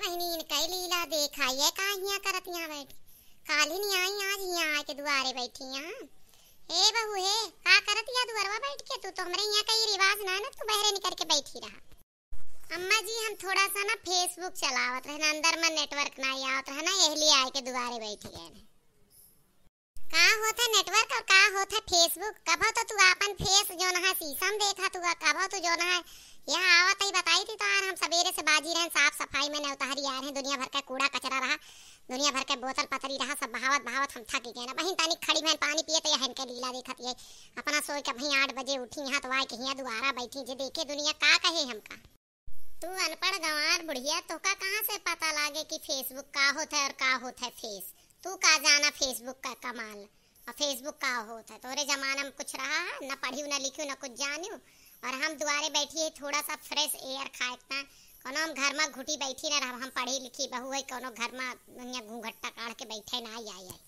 बहनी इनका लीला देखा ये का हिया करतियां बैठी काली नहीं आई आज हिया आके दुआरे बैठी यहाँ ए बहू हे का करतिया दुआरवा बैठ के तू तो हमरे यहाँ का रिवाज ना ना तू बहरे निकल के बैठी रहा अम्मा जी हम थोड़ा सा ना फेसबुक चलावत रहे अंदर में नेटवर्क ना आवत रहे ना यही आए दुआरे बैठी गए का होता नेटवर्क और का होता फेसबुक कभो तो तू आपन फेस जो ना शीशम देखा तू कभो तू तो जो ना यहाँ आवा तो बताई थी तो यार हम सवेरे से बाजी रहे साफ सफाई में न उतारी आ रहे हैं दुनिया भर का कूड़ा कचरा रहा दुनिया भर के बोतल पतरी रहा सब बहावत बहावत हम थक गए ना बहन तानी खड़ी बहन पानी पिए तो यह के लीला देखत ये अपना सोई के भाई आठ बजे उठी यहाँ तो आए कि यहाँ दोबारा बैठी जे देखे दुनिया का कहे हमका तू अनपढ़ गंवार बुढ़िया तो का कहाँ से पता लागे कि फेसबुक का होता है और का होता है फेस तू का जाना फेसबुक का कमाल और फेसबुक का होता है तोरे जमाना में कुछ रहा है ना पढ़ी ना लिखी ना कुछ जानी और हम दुआरे बैठी है थोड़ा सा फ्रेश एयर खाए इतना कोनो हम घर में घुटी बैठी ना रहा हम पढ़ी लिखी बहु है कोनो घर में दुनिया घूंघट्टा काढ़ के बैठे ना आई आई आई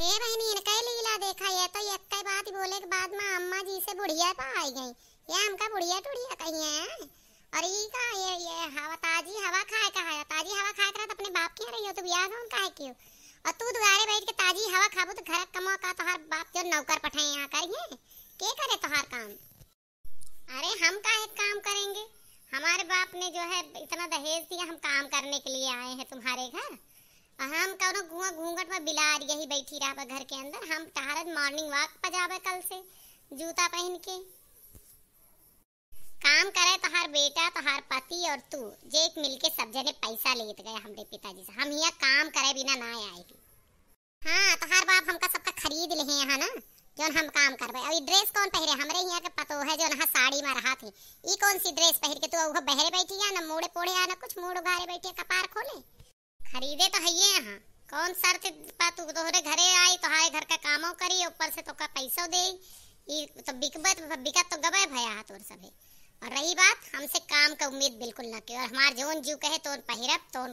हे बहनी इनका ही लीला देखा ये तो एक कई बात बोले के बाद में अम्मा जी से बुढ़िया पा तो आई गई ये हमका बुढ़िया टुढ़िया कही है और ये का ये ये हवा ताजी हवा खाए का है ताजी हवा खाए करत तो अपने बाप के रही हो तो ब्याह कौन काहे है क्यों और तू दुआरे बैठ के ताजी हवा खाबो तो घर कमा का तोहर बाप जो नौकर पठाए यहां करिए के करे तोहर काम अरे हम का एक काम करेंगे हमारे बाप ने जो है इतना दहेज दिया हम काम करने के लिए आए हैं तुम्हारे घर हम कौनो गुआ घूंघट में बिलार यही बैठी रहा घर के अंदर हम तहारत मॉर्निंग वॉक पर जावे कल से जूता पहन के काम करे तहार तो बेटा तहार तो पति और तू जे एक मिल के सब जने पैसा लेते गए हमारे पिताजी से हम यहाँ काम करे बिना ना आएगी हाँ तहार तो बाप हमका सबका खरीद ले यहाँ ना जो हम काम कर रहे अभी ड्रेस कौन पहरे हमरे यहाँ के पतो है जो हाँ साड़ी में रहा थी ई कौन सी ड्रेस पहर के तू अब बहरे बैठी या ना मोड़े पोड़े या ना कुछ मोड़ उघारे बैठी कपार खोले खरीदे तो है ये यहाँ कौन सर थे तू तोहरे घरे आई तो हाय घर का कामो करी ऊपर से तो का पैसा दे ई तो बिकबत बिकत तो गबे भया हाथ और सभे और रही बात हमसे काम का उम्मीद बिल्कुल ना की और हमार जोन जीव कहे तो पहरब तो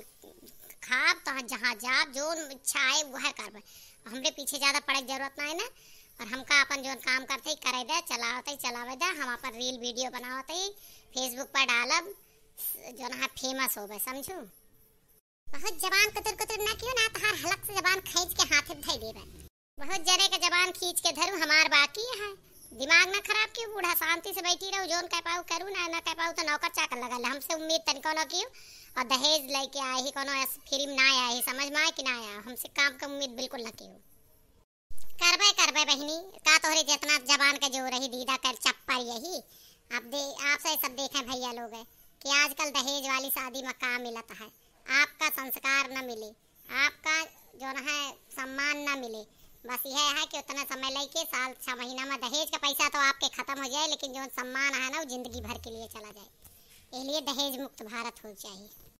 खाब तो जहाँ जाब जो इच्छा आए वह कर हमरे पीछे ज़्यादा पड़क जरूरत ना है ना और हमका अपन जो काम करते ही करे दे चलावते ही चलावे दे हम अपन रील वीडियो बनावते ही फेसबुक पर डालब जो ना फेमस हो गए समझू बहुत जबान कतर कतर ना क्यों ना तहार हलक से जबान खींच के हाथ धई देबे बहुत जरे के जबान खींच के धरू हमार बाकी है दिमाग ना खराब क्यों बूढ़ा शांति से बैठी रहो जोन कह पाऊ करू ना ना कह पाऊ तो नौकर चाकर लगा ले हमसे उम्मीद तन को ना क्यों और दहेज लेके आए ही कोनो फिल्म ना आए ही समझ में आए कि ना आया हमसे काम का उम्मीद बिल्कुल ना क्यों करबे बहनी का तोहरे जितना जवान का जो रही दीदा कर चप्पर यही आप दे आप से सब देखे भैया लोग है कि आजकल दहेज वाली शादी में कहाँ मिलता है आपका संस्कार न मिले आपका जो न है सम्मान न मिले बस यह है कि उतना समय लेके साल छः महीना में दहेज का पैसा तो आपके ख़त्म हो जाए लेकिन जो सम्मान है ना वो जिंदगी भर के लिए चला जाए इसलिए दहेज मुक्त भारत हो चाहिए